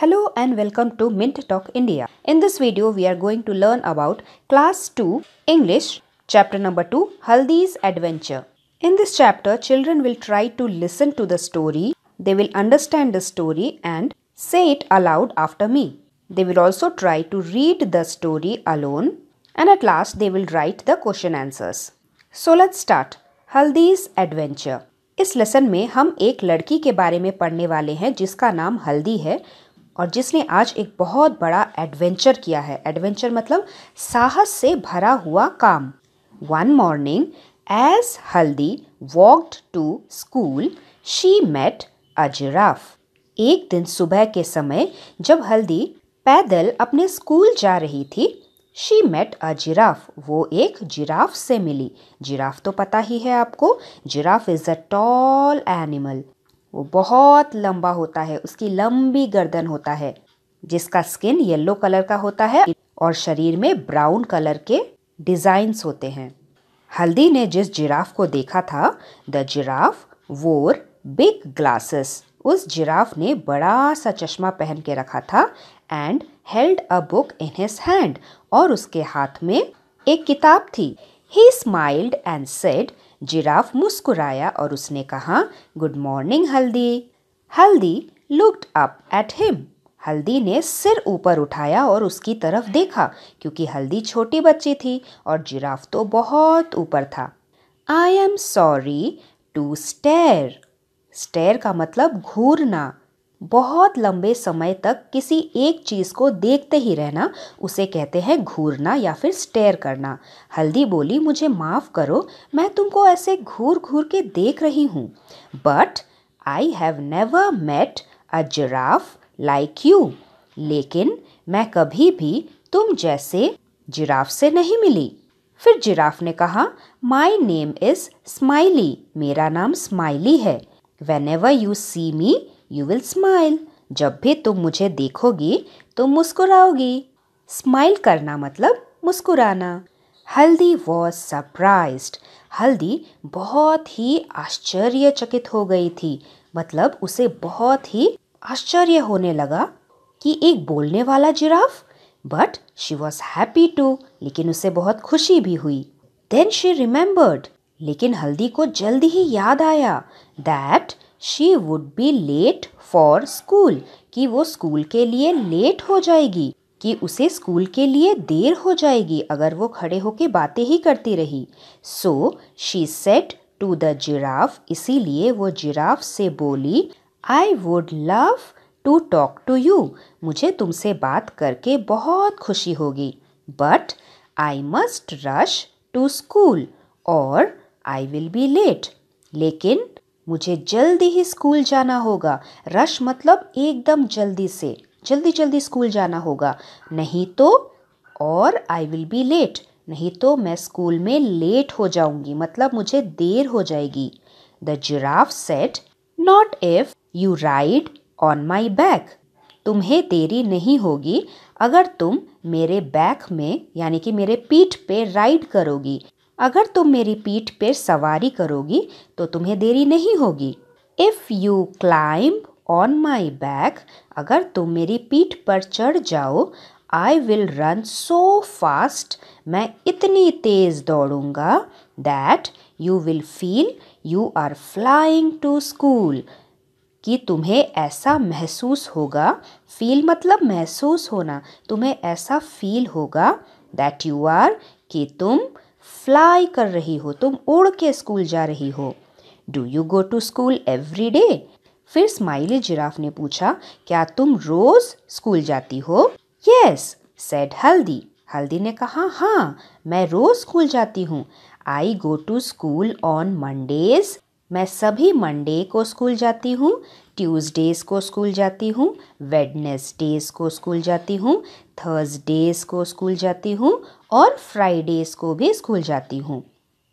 Hello and welcome to Mint Talk India. In this video, we are going to learn about Class 2 English, Chapter number 2 Haldi's Adventure. In this chapter, children will try to listen to the story, they will understand the story and say it aloud after me. They will also try to read the story alone and at last they will write the question answers. So let's start. Haldi's Adventure. इस lesson में हम एक लड़की के बारे में पढ़ने वाले हैं जिसका नाम हल्दी है और जिसने आज एक बहुत बड़ा एडवेंचर किया है एडवेंचर मतलब साहस से भरा हुआ काम one morning as Haldi walked to school she met a giraffe एक दिन सुबह के समय जब हल्दी पैदल अपने स्कूल जा रही थी शी मेट अ जिराफ वो एक जिराफ से मिली जिराफ तो पता ही है आपको giraffe is a tall animal वो बहुत लंबा होता है उसकी लंबी गर्दन होता है जिसका स्किन येलो कलर का होता है और शरीर में ब्राउन कलर के डिजाइंस होते हैं हल्दी ने जिस जिराफ को देखा था the giraffe wore big glasses उस जिराफ ने बड़ा सा चश्मा पहन के रखा था and held a book in his hand और उसके हाथ में एक किताब थी he smiled and said giraffe मुस्कुराया और उसने कहा गुड मॉर्निंग हल्दी हल्दी लुक्ड अप एट हिम हल्दी ने सिर ऊपर उठाया और उसकी तरफ देखा क्योंकि हल्दी छोटी बच्ची थी और जिराफ तो बहुत ऊपर था I am sorry to stare stare का मतलब घूरना बहुत लंबे समय तक किसी एक चीज़ को देखते ही रहना उसे कहते हैं घूरना या फिर स्टेयर करना हल्दी बोली मुझे माफ़ करो मैं तुमको ऐसे घूर घूर के देख रही हूँ but I have never met a giraffe like you लेकिन मैं कभी भी तुम जैसे जिराफ से नहीं मिली फिर जिराफ ने कहा माई नेम इज़ स्माइली मेरा नाम स्माइली है whenever you see me you will smile जब भी तुम मुझे देखोगी तो मुस्कुराओगी स्माइल करना मतलब मुस्कुराना हल्दी वॉज सरप्राइज हल्दी बहुत ही आश्चर्यचकित हो गई थी मतलब उसे बहुत ही आश्चर्य होने लगा कि एक बोलने वाला giraffe but she was happy to लेकिन उसे बहुत खुशी भी हुई देन शी रिमेम्बर्ड लेकिन हल्दी को जल्दी ही याद आया that she would be late for school कि वो स्कूल के लिए लेट हो जाएगी कि उसे स्कूल के लिए देर हो जाएगी अगर वो खड़े होके बातें ही करती रही so she said to the giraffe इसीलिए वो जिराफ से बोली I would love to talk to you मुझे तुमसे बात करके बहुत खुशी होगी but I must rush to school और आई विल बी लेट लेकिन मुझे जल्दी ही स्कूल जाना होगा रश मतलब एकदम जल्दी से जल्दी जल्दी स्कूल जाना होगा नहीं तो और आई विल बी लेट नहीं तो मैं स्कूल में लेट हो जाऊंगी मतलब मुझे देर हो जाएगी the giraffe said not if you ride on my back तुम्हें देरी नहीं होगी अगर तुम मेरे बैक में यानी कि मेरे पीठ पे राइड करोगी अगर तुम मेरी पीठ पर सवारी करोगी तो तुम्हें देरी नहीं होगी if you climb on my back अगर तुम मेरी पीठ पर चढ़ जाओ I will run so fast मैं इतनी तेज़ दौड़ूंगा that you will feel you are flying to school कि तुम्हें ऐसा महसूस होगा फील मतलब महसूस होना तुम्हें ऐसा फील होगा दैट यू आर कि तुम फ्लाई कर रही हो तुम उड़ के स्कूल जा रही हो do you go to school every day फिर स्माइली जिराफ ने पूछा क्या तुम रोज स्कूल जाती हो यस सेड हल्दी हल्दी ने कहा हाँ मैं रोज स्कूल जाती हूँ I go to school on Mondays मैं सभी मंडे को स्कूल जाती हूँ ट्यूसडेज को स्कूल जाती हूँ वेडनेसडेज को स्कूल जाती हूँ थर्सडेज को स्कूल जाती हूँ और फ्राइडेज को भी स्कूल जाती हूँ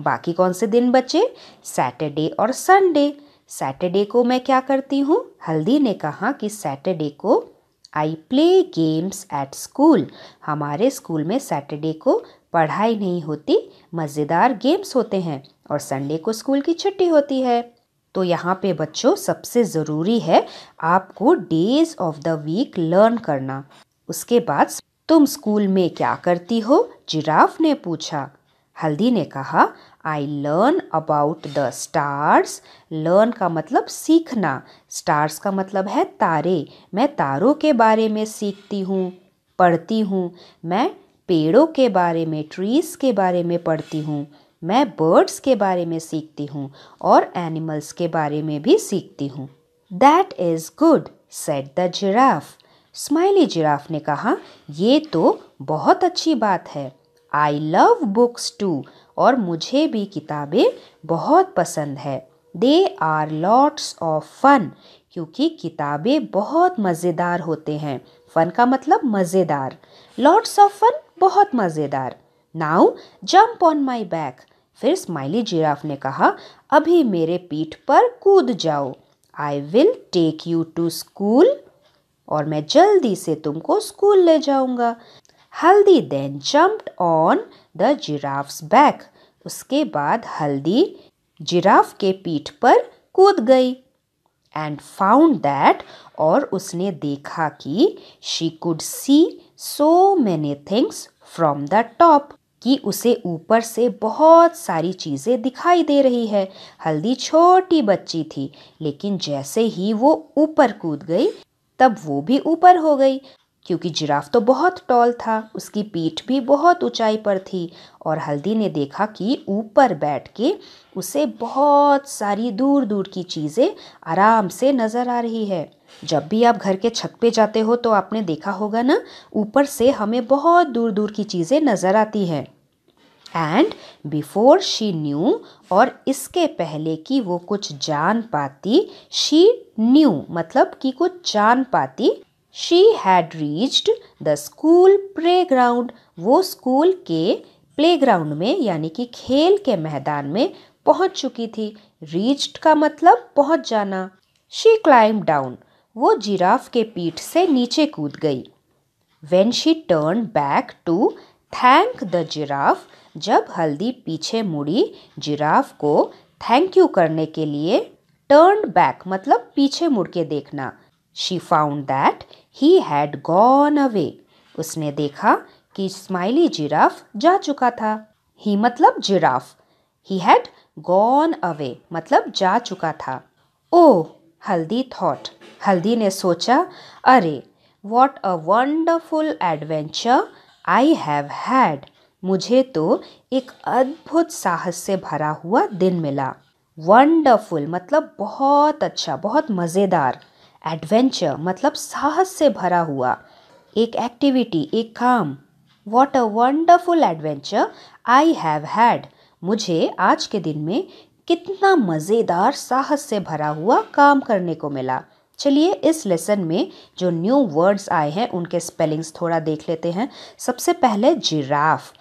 बाकी कौन से दिन बचे सैटरडे और संडे सैटरडे को मैं क्या करती हूँ हल्दी ने कहा कि सैटरडे को I play games at school हमारे स्कूल में सैटरडे को पढ़ाई नहीं होती मज़ेदार गेम्स होते हैं और संडे को स्कूल की छुट्टी होती है तो यहाँ पे बच्चों सबसे ज़रूरी है आपको days of the week learn करना उसके बाद तुम स्कूल में क्या करती हो जिराफ ने पूछा हल्दी ने कहा I learn about the stars learn का मतलब सीखना स्टार्स का मतलब है तारे मैं तारों के बारे में सीखती हूँ पढ़ती हूँ मैं पेड़ों के बारे में ट्रीज़ के बारे में पढ़ती हूँ मैं बर्ड्स के बारे में सीखती हूँ और एनिमल्स के बारे में भी सीखती हूँ that is good said the giraffe Smiley giraffe ने कहा ये तो बहुत अच्छी बात है आई लव बुक्स टू और मुझे भी किताबें बहुत पसंद है they are lots of fun क्योंकि किताबें बहुत मज़ेदार होते हैं फ़न का मतलब मज़ेदार लॉट्स ऑफ फन बहुत मज़ेदार now jump on my back फिर स्माइली जिराफ ने कहा अभी मेरे पीठ पर कूद जाओ I will take you to school और मैं जल्दी से तुमको स्कूल ले जाऊंगा Haldi then jumped on the giraffe's back उसके बाद हल्दी जिराफ के पीठ पर कूद गई एंड फाउंड दैट और उसने देखा कि she could see so many things from the top कि उसे ऊपर से बहुत सारी चीज़ें दिखाई दे रही है हल्दी छोटी बच्ची थी लेकिन जैसे ही वो ऊपर कूद गई तब वो भी ऊपर हो गई क्योंकि जिराफ तो बहुत टॉल था उसकी पीठ भी बहुत ऊंचाई पर थी और हल्दी ने देखा कि ऊपर बैठ के उसे बहुत सारी दूर दूर की चीज़ें आराम से नज़र आ रही है जब भी आप घर के छत पे जाते हो तो आपने देखा होगा ना ऊपर से हमें बहुत दूर दूर की चीज़ें नज़र आती हैं एंड बिफोर शी न्यू और इसके पहले कि वो कुछ जान पाती शी न्यू मतलब कि कुछ जान पाती she had reached the school playground वो स्कूल के प्ले ग्राउंड में यानी कि खेल के मैदान में पहुंच चुकी थी रीच्ड का मतलब पहुंच जाना शी क्लाइम डाउन वो जिराफ के पीठ से नीचे कूद गई when she turned back to thank the giraffe जब हल्दी पीछे मुड़ी जिराफ को थैंक यू करने के लिए टर्न बैक मतलब पीछे मुड़ के देखना she found that he had gone away उसने देखा कि स्माइली जिराफ जा चुका था ही मतलब giraffe he had gone away मतलब जा चुका था ओ oh, हल्दी थॉट हल्दी ने सोचा अरे what a wonderful adventure I have had मुझे तो एक अद्भुत साहस से भरा हुआ दिन मिला वंडरफुल मतलब बहुत अच्छा बहुत मज़ेदार एडवेंचर मतलब साहस से भरा हुआ एक एक्टिविटी एक काम what a wonderful adventure I have had मुझे आज के दिन में कितना मज़ेदार साहस से भरा हुआ काम करने को मिला चलिए इस लेसन में जो न्यू वर्ड्स आए हैं उनके स्पेलिंग्स थोड़ा देख लेते हैं सबसे पहले giraffe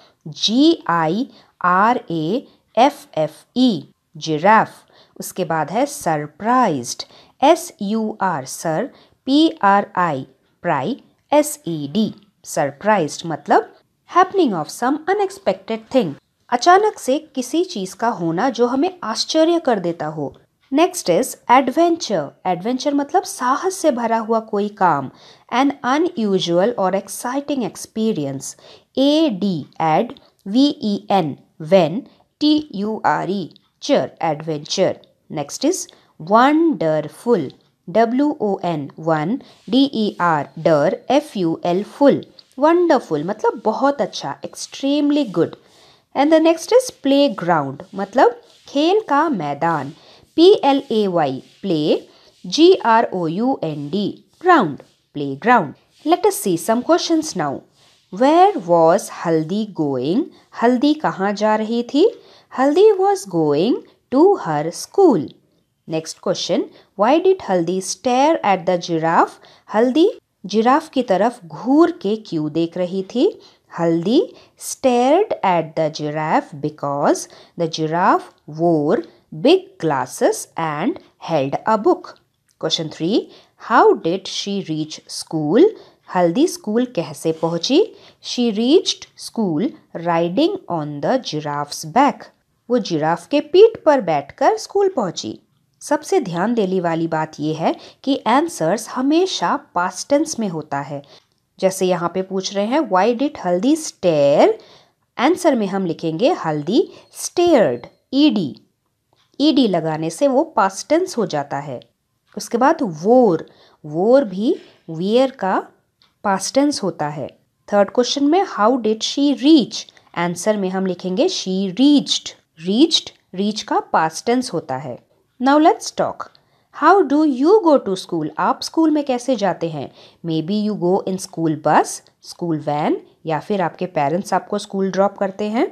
G I R A F F E giraffe उसके बाद है surprised S U R sur P R I pri S E D surprised मतलब happening of some unexpected thing अचानक से किसी चीज का होना जो हमें आश्चर्य कर देता हो नेक्स्ट इज एडवेंचर एडवेंचर मतलब साहस से भरा हुआ कोई काम एन अनयूजल और exciting experience A D ad V E N ven T U R E ture adventure next is wonderful W O N won D E R der F U L ful wonderful मतलब बहुत अच्छा extremely good and the next is playground मतलब खेल का मैदान P L A Y play G R O U N D ground playground let us C some question now where was Haldi going Haldi कहाँ जा रही थी Haldi was going to her school next question why did Haldi stare at the giraffe Haldi giraffe की तरफ घूर के क्यों देख रही थी Haldi stared at the giraffe because the giraffe wore big glasses and held a book. Question 3. How did she reach school? Haldi school कैसे पहुंची she reached school riding on the giraffe's back वो जिराफ के पीठ पर बैठकर स्कूल पहुंची सबसे ध्यान देने वाली बात यह है कि आंसर्स हमेशा पास्ट टेंस में होता है जैसे यहाँ पे पूछ रहे हैं Y did Haldi stair answer में हम लिखेंगे Haldi stared E D e E e D लगाने से वो पास्ट टेंस हो जाता है उसके बाद वोर वोर भी वियर का पास्ट टेंस होता है थर्ड क्वेश्चन में how did she reach answer में हम लिखेंगे शी रीच्ड रीच्ड रीच का पास्ट टेंस होता है now let's talk how do you go to school आप स्कूल में कैसे जाते हैं maybe you go in school bus school van या फिर आपके पेरेंट्स आपको स्कूल ड्रॉप करते हैं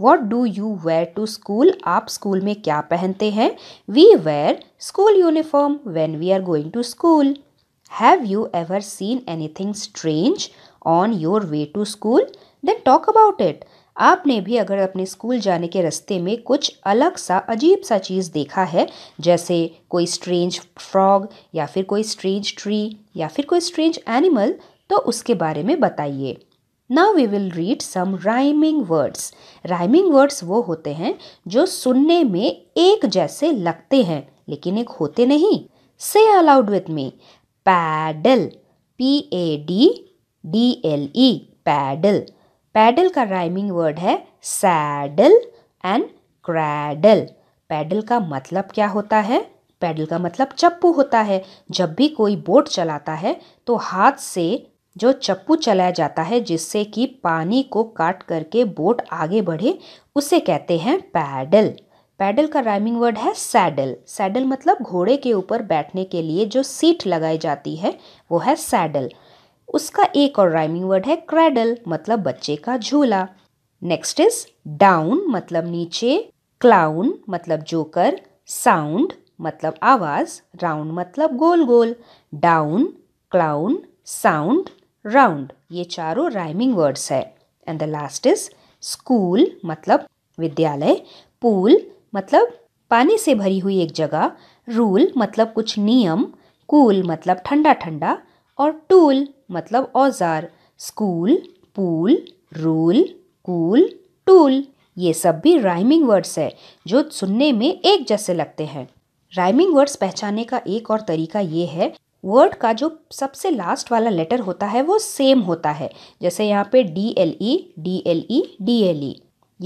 what do you wear to school आप स्कूल में क्या पहनते हैं we where school uniform when we are going to school have you ever seen anything strange on your way to school then talk about it आपने भी अगर अपने school जाने के रास्ते में कुछ अलग सा अजीब सा चीज़ देखा है जैसे कोई स्ट्रेंज फ्रॉग या फिर कोई स्ट्रेंज ट्री या फिर कोई स्ट्रेंज एनिमल तो उसके बारे में बताइए now we will read some rhyming words rhyming words वो होते हैं जो सुनने में एक जैसे लगते हैं लेकिन एक होते नहीं से aloud with me paddle P A D D L E paddle paddle का राइमिंग वर्ड है सैडल एंड क्रैडल पैडल का मतलब क्या होता है पैडल का मतलब चप्पू होता है जब भी कोई बोट चलाता है तो हाथ से जो चप्पू चलाया जाता है जिससे कि पानी को काट करके बोट आगे बढ़े उसे कहते हैं पैडल पैडल का राइमिंग वर्ड है सैडल सैडल मतलब घोड़े के ऊपर बैठने के लिए जो सीट लगाई जाती है वो है सैडल उसका एक और राइमिंग वर्ड है क्रैडल मतलब बच्चे का झूला नेक्स्ट इज डाउन मतलब नीचे क्लाउन मतलब जोकर साउंड मतलब आवाज राउंड मतलब गोल गोल डाउन क्लाउन साउंड राउंड ये चारों राइमिंग वर्ड्स है and the last is school मतलब विद्यालय पूल मतलब पानी से भरी हुई एक जगह रूल मतलब कुछ नियम कूल मतलब ठंडा ठंडा और टूल मतलब औजार school pool rule cool tool ये सब भी राइमिंग वर्ड्स है जो सुनने में एक जैसे लगते हैं राइमिंग वर्ड्स पहचानने का एक और तरीका ये है वर्ड का जो सबसे लास्ट वाला लेटर होता है वो सेम होता है जैसे यहाँ पे D L E D L E D L E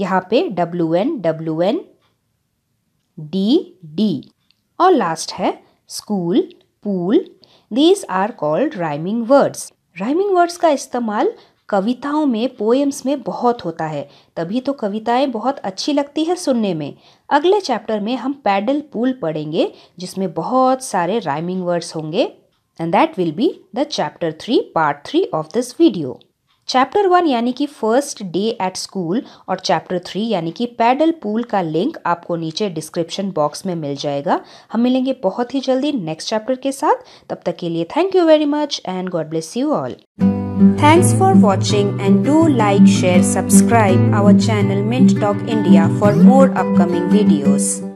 यहाँ पे W N W N D D और लास्ट है school pool these are called rhyming words rhyming words का इस्तेमाल कविताओं में पोएम्स में बहुत होता है तभी तो कविताएं बहुत अच्छी लगती है सुनने में अगले चैप्टर में हम पैडल पूल पढ़ेंगे जिसमें बहुत सारे राइमिंग वर्ड्स होंगे and that will be the chapter three part three of this video chapter one यानी कि फर्स्ट डे एट स्कूल और चैप्टर थ्री यानी कि पैडल पूल का लिंक आपको नीचे डिस्क्रिप्शन बॉक्स में मिल जाएगा हम मिलेंगे बहुत ही जल्दी नेक्स्ट चैप्टर के साथ तब तक के लिए thank you very much and God bless you all Thanks for watching and do like, share, subscribe our channel Mint Talk India for more upcoming videos.